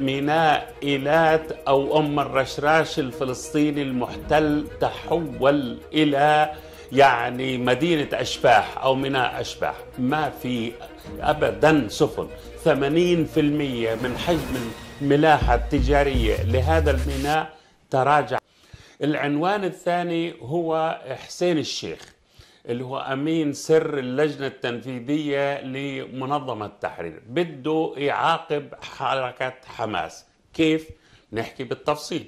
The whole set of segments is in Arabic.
ميناء إيلات أو أم الرشراش الفلسطيني المحتل تحول إلى يعني مدينة أشباح أو ميناء أشباح ما في أبدا سفن 80% من حجم الملاحة التجارية لهذا الميناء تراجع العنوان الثاني هو حسين الشيخ اللي هو امين سر اللجنه التنفيذيه لمنظمه التحرير بده يعاقب حركه حماس كيف نحكي بالتفصيل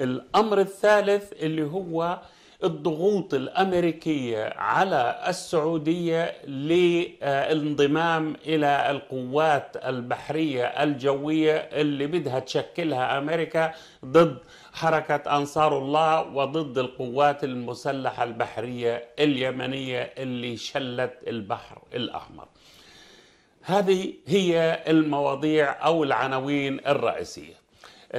الامر الثالث اللي هو الضغوط الامريكيه على السعوديه للانضمام الى القوات البحريه الجويه اللي بدها تشكلها امريكا ضد حركه انصار الله وضد القوات المسلحه البحريه اليمنيه اللي شلت البحر الاحمر. هذه هي المواضيع او العناوين الرئيسيه.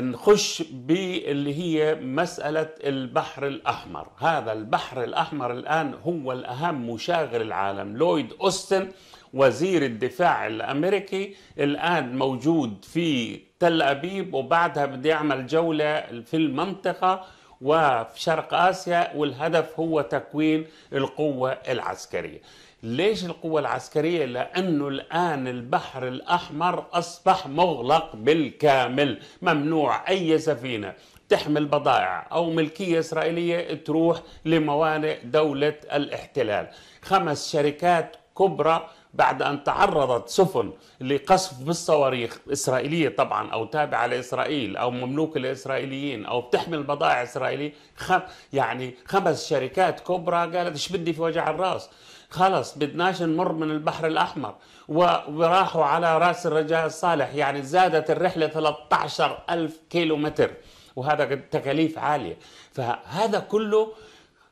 نخش باللي هي مسألة البحر الأحمر هذا البحر الأحمر الآن هو الأهم مشاغل العالم لويد أوستن وزير الدفاع الأمريكي الآن موجود في تل أبيب وبعدها بده يعمل جولة في المنطقة وفي شرق آسيا والهدف هو تكوين القوة العسكرية ليش القوة العسكرية؟ لأنه الآن البحر الأحمر أصبح مغلق بالكامل ممنوع أي سفينة تحمل بضائع أو ملكية إسرائيلية تروح لموانئ دولة الاحتلال خمس شركات كبرى بعد أن تعرضت سفن لقصف بالصواريخ إسرائيلية طبعا أو تابعة لإسرائيل أو مملوكة لإسرائيليين أو بتحمل بضائع إسرائيلية خم يعني خمس شركات كبرى قالت إيش بدي في وجع الراس خلص بدناش نمر من البحر الأحمر وراحوا على رأس الرجاء الصالح يعني زادت الرحلة 13 ألف كيلو متر وهذا تكاليف عالية فهذا كله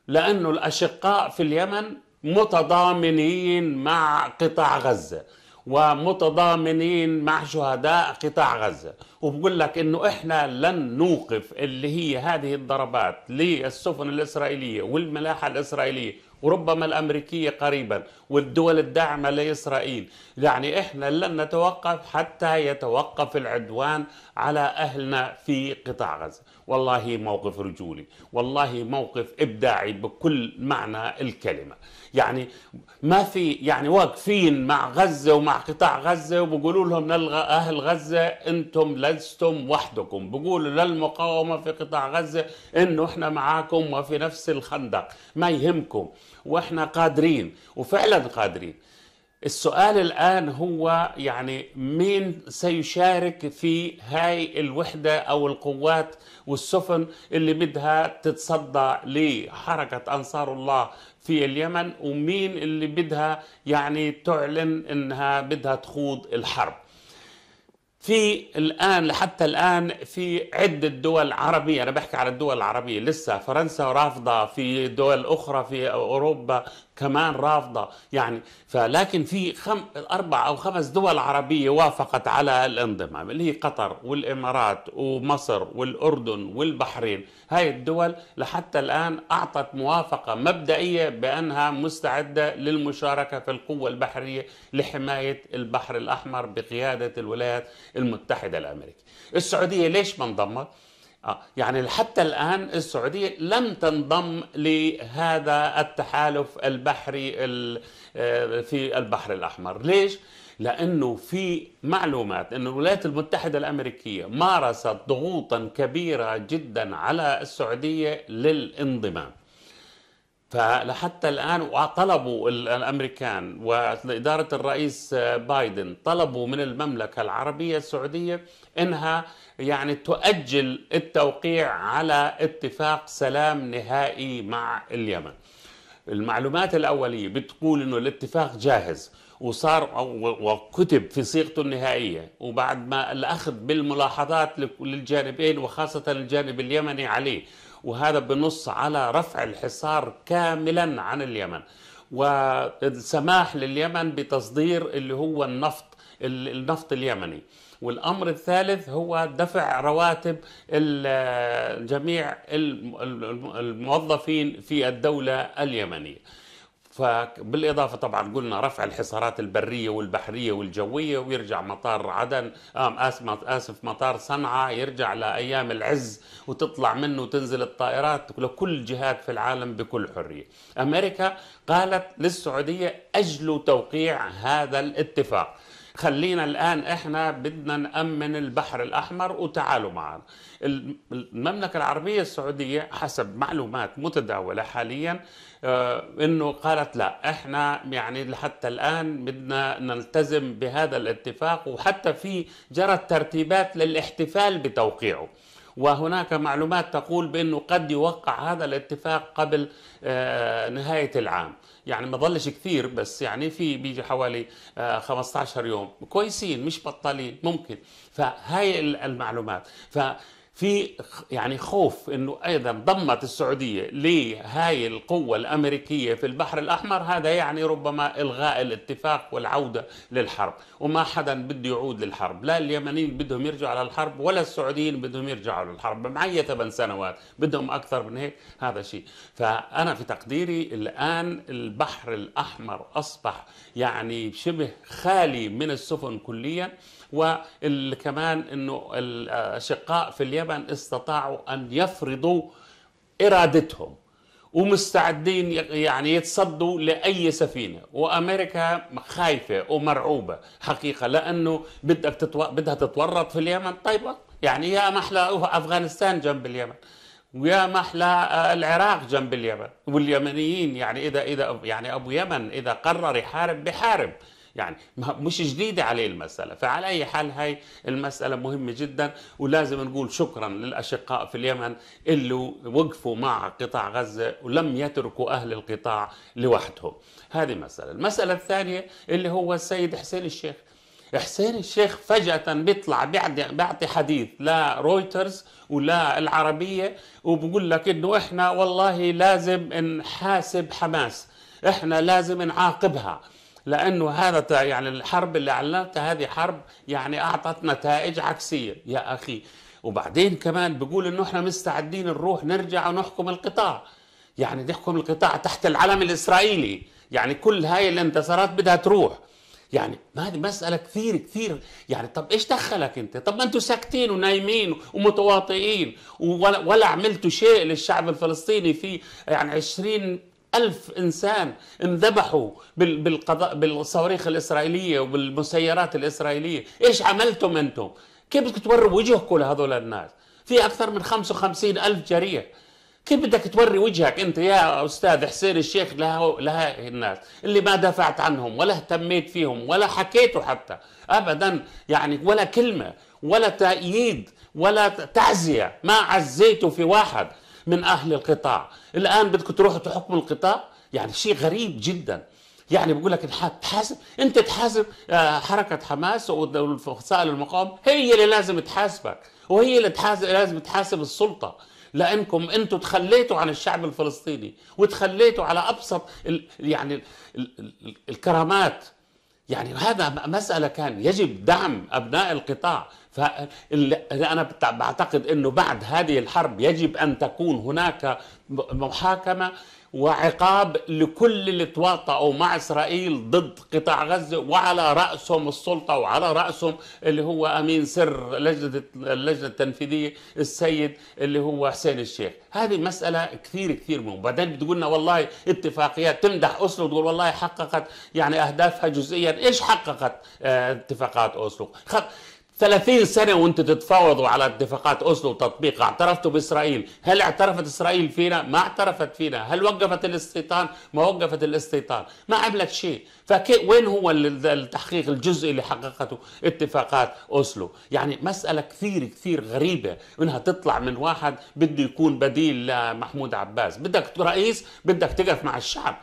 لأنه الأشقاء في اليمن متضامنين مع قطاع غزه ومتضامنين مع شهداء قطاع غزه وبقول لك انه احنا لن نوقف اللي هي هذه الضربات للسفن الاسرائيليه والملاحه الاسرائيليه وربما الامريكيه قريبا والدول الداعمة لإسرائيل يعني إحنا لن نتوقف حتى يتوقف العدوان على أهلنا في قطاع غزة والله موقف رجولي والله موقف إبداعي بكل معنى الكلمة يعني ما في يعني واقفين مع غزة ومع قطاع غزة وبقولوا لهم نلغى أهل غزة أنتم لستم وحدكم بقولوا للمقاومة في قطاع غزة أنه إحنا معاكم وفي نفس الخندق ما يهمكم واحنا قادرين وفعلا قادرين السؤال الان هو يعني مين سيشارك في هاي الوحده او القوات والسفن اللي بدها تتصدى لحركه انصار الله في اليمن ومين اللي بدها يعني تعلن انها بدها تخوض الحرب في الآن لحتى الآن في عدة دول عربية أنا بحكي على الدول العربية لسه فرنسا رافضة في دول أخرى في أوروبا كمان رافضة يعني فلكن في خم أربع أو خمس دول عربية وافقت على الانضمام اللي هي قطر والإمارات ومصر والأردن والبحرين هاي الدول لحتى الآن أعطت موافقة مبدئية بأنها مستعدة للمشاركة في القوة البحرية لحماية البحر الأحمر بقيادة الولايات المتحدة الأمريكية السعودية ليش ما انضمت؟ آه، يعني حتى الآن السعودية لم تنضم لهذا التحالف البحري آه، في البحر الأحمر ليش؟ لأنه في معلومات أن الولايات المتحدة الأمريكية مارست ضغوطا كبيرة جدا على السعودية للانضمام فلحتى الان وطلبوا الامريكان واداره الرئيس آه، بايدن طلبوا من المملكه العربيه السعوديه انها يعني تؤجل التوقيع على اتفاق سلام نهائي مع اليمن. المعلومات الاوليه بتقول انه الاتفاق جاهز وصار وكتب في صيغته النهائيه وبعد ما الاخذ بالملاحظات للجانبين وخاصه الجانب اليمني عليه وهذا بنص على رفع الحصار كاملا عن اليمن والسماح لليمن بتصدير اللي هو النفط النفط اليمني والامر الثالث هو دفع رواتب جميع الموظفين في الدوله اليمنيه فبالإضافة طبعا قلنا رفع الحصارات البرية والبحرية والجوية ويرجع مطار عدن آسف مطار صنعاء يرجع لأيام العز وتطلع منه وتنزل الطائرات لكل جهات في العالم بكل حرية أمريكا قالت للسعودية أجلوا توقيع هذا الاتفاق خلينا الآن إحنا بدنا نأمن البحر الأحمر وتعالوا معنا المملكة العربية السعودية حسب معلومات متداولة حاليا آه، انه قالت لا احنا يعني حتى الان بدنا نلتزم بهذا الاتفاق وحتى في جرت ترتيبات للاحتفال بتوقيعه وهناك معلومات تقول بأنه قد يوقع هذا الاتفاق قبل آه، نهاية العام يعني ما ظلش كثير بس يعني في بيجي حوالي 15 آه، يوم كويسين مش بطالين ممكن فهاي المعلومات ف في يعني خوف انه اذا ضمت السعوديه لهاي القوه الامريكيه في البحر الاحمر هذا يعني ربما الغاء الاتفاق والعوده للحرب وما حدا بده يعود للحرب لا اليمنيين بدهم يرجعوا على الحرب ولا السعوديين بدهم يرجعوا للحرب معي ثمان سنوات بدهم اكثر من هيك هذا شيء فانا في تقديري الان البحر الاحمر اصبح يعني شبه خالي من السفن كليا وكمان انه الاشقاء في اليمن استطاعوا ان يفرضوا ارادتهم ومستعدين يعني يتصدوا لاي سفينه وامريكا خايفه ومرعوبه حقيقه لانه بدك تتو... بدها تتورط في اليمن طيب يعني يا محلى افغانستان جنب اليمن ويا محلى آه، العراق جنب اليمن واليمنيين يعني اذا اذا يعني ابو يمن اذا قرر يحارب بحارب يعني مش جديدة عليه المسألة فعلى أي حال هاي المسألة مهمة جدا ولازم نقول شكرا للأشقاء في اليمن اللي وقفوا مع قطاع غزة ولم يتركوا أهل القطاع لوحدهم هذه مسألة المسألة الثانية اللي هو السيد حسين الشيخ حسين الشيخ فجأة بيطلع بيعطي حديث لا رويترز ولا العربية وبقول لك انه احنا والله لازم نحاسب حماس احنا لازم نعاقبها لانه هذا يعني الحرب اللي اعلنتها هذه حرب يعني اعطت نتائج عكسيه يا اخي وبعدين كمان بيقول انه احنا مستعدين نروح نرجع ونحكم القطاع يعني نحكم القطاع تحت العلم الاسرائيلي يعني كل هاي الانتصارات بدها تروح يعني ما هذه مسألة كثير كثير يعني طب ايش دخلك انت طب ما انتم ساكتين ونايمين ومتواطئين ولا, ولا عملتوا شيء للشعب الفلسطيني في يعني 20 ألف إنسان انذبحوا بالقضاء بالصواريخ الإسرائيلية وبالمسيرات الإسرائيلية إيش عملتم أنتم؟ كيف بدك توري وجهكم لهذول الناس؟ في أكثر من 55 ألف جريح كيف بدك توري وجهك انت يا استاذ حسين الشيخ لهاي الناس اللي ما دافعت عنهم ولا اهتميت فيهم ولا حكيته حتى ابدا يعني ولا كلمه ولا تأييد ولا تعزيه ما عزيته في واحد من أهل القطاع الآن بدكم تروحوا تحكموا القطاع يعني شيء غريب جدا يعني بقول لك تحاسب انت تحاسب آه، حركه حماس وفصائل المقاومه هي اللي لازم تحاسبك وهي اللي تحاسب لازم تحاسب السلطه لانكم انتم تخليتوا عن الشعب الفلسطيني وتخليتوا على ابسط ال يعني ال ال الكرامات يعني هذا مساله كان يجب دعم ابناء القطاع فأنا بعتقد أنه بعد هذه الحرب يجب أن تكون هناك محاكمة وعقاب لكل اللي تواطؤوا مع إسرائيل ضد قطاع غزة وعلى رأسهم السلطة وعلى رأسهم اللي هو أمين سر لجنة اللجنة التنفيذية السيد اللي هو حسين الشيخ هذه مسألة كثير كثير مهمة بعدين بتقولنا والله اتفاقيات تمدح أسلو تقول والله حققت يعني أهدافها جزئيا إيش حققت آه، اتفاقات أسلو 30 سنة وانت تتفاوضوا على اتفاقات اوسلو وتطبيقها اعترفتوا بإسرائيل هل اعترفت إسرائيل فينا؟ ما اعترفت فينا هل وقفت الاستيطان؟ ما وقفت الاستيطان ما عملت شيء فوين هو التحقيق الجزئي اللي حققته اتفاقات اوسلو؟ يعني مسألة كثير كثير غريبة انها تطلع من واحد بده يكون بديل لمحمود عباس بدك رئيس بدك تقف مع الشعب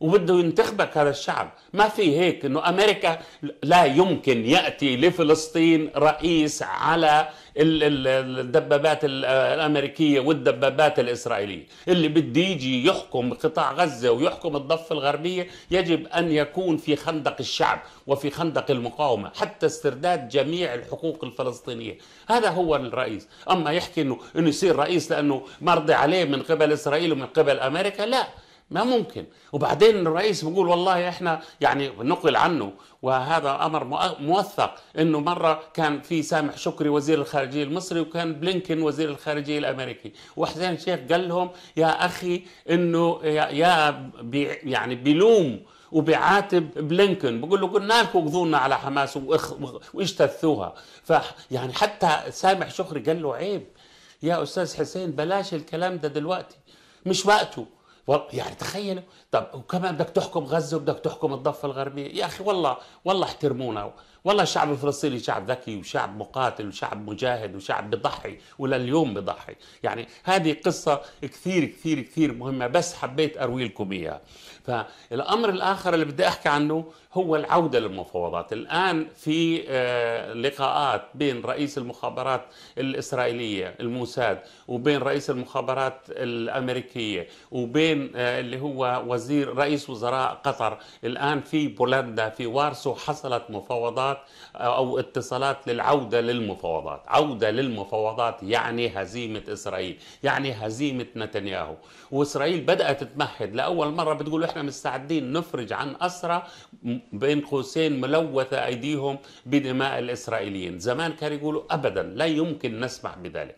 وبده ينتخبك هذا الشعب ما في هيك انه امريكا لا يمكن ياتي لفلسطين رئيس على الدبابات الامريكيه والدبابات الاسرائيليه اللي بده يجي يحكم قطاع غزه ويحكم الضفه الغربيه يجب ان يكون في خندق الشعب وفي خندق المقاومه حتى استرداد جميع الحقوق الفلسطينيه هذا هو الرئيس اما يحكي انه انه يصير رئيس لانه مرضي عليه من قبل اسرائيل ومن قبل امريكا لا ما ممكن وبعدين الرئيس بيقول والله احنا يعني نقل عنه وهذا امر موثق انه مره كان في سامح شكري وزير الخارجيه المصري وكان بلينكن وزير الخارجيه الامريكي وحسين شيخ قال لهم يا اخي انه يا بي يعني بلوم وبيعاتب بلينكن بقول له قلنا لكم اخذونا على حماس واجتثوها فيعني حتى سامح شكري قال له عيب يا استاذ حسين بلاش الكلام ده دلوقتي مش وقته يعني تخيلوا طب وكمان بدك تحكم غزه وبدك تحكم الضفه الغربيه يا اخي والله والله احترمونا والله الشعب الفلسطيني شعب ذكي وشعب مقاتل وشعب مجاهد وشعب بضحي ولليوم بضحي يعني هذه قصه كثير كثير كثير مهمه بس حبيت اروي لكم اياها فالامر الاخر اللي بدي احكي عنه هو العوده للمفاوضات الان في آه، لقاءات بين رئيس المخابرات الاسرائيليه الموساد وبين رئيس المخابرات الامريكيه وبين الحين آه، اللي هو وزير رئيس وزراء قطر الآن في بولندا في وارسو حصلت مفاوضات آه، أو اتصالات للعودة للمفاوضات عودة للمفاوضات يعني هزيمة إسرائيل يعني هزيمة نتنياهو وإسرائيل بدأت تمهد لأول مرة بتقول إحنا مستعدين نفرج عن أسرى بين قوسين ملوثة أيديهم بدماء الإسرائيليين زمان كانوا يقولوا أبدا لا يمكن نسمح بذلك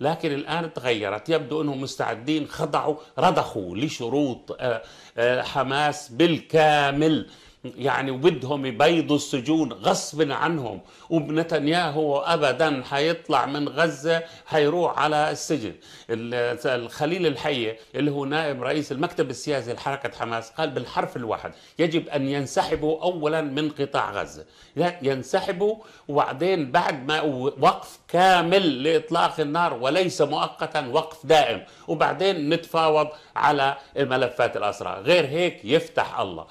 لكن الآن تغيرت يبدو أنهم مستعدين خضعوا رضخوا لشروط آه، آه، حماس بالكامل يعني وبدهم يبيضوا السجون غصب عنهم وبنتنياهو ابدا حيطلع من غزه حيروح على السجن الخليل الحيه اللي هو نائب رئيس المكتب السياسي لحركه حماس قال بالحرف الواحد يجب ان ينسحبوا اولا من قطاع غزه ينسحبوا وبعدين بعد ما وقف كامل لاطلاق النار وليس مؤقتا وقف دائم وبعدين نتفاوض على ملفات الاسرى غير هيك يفتح الله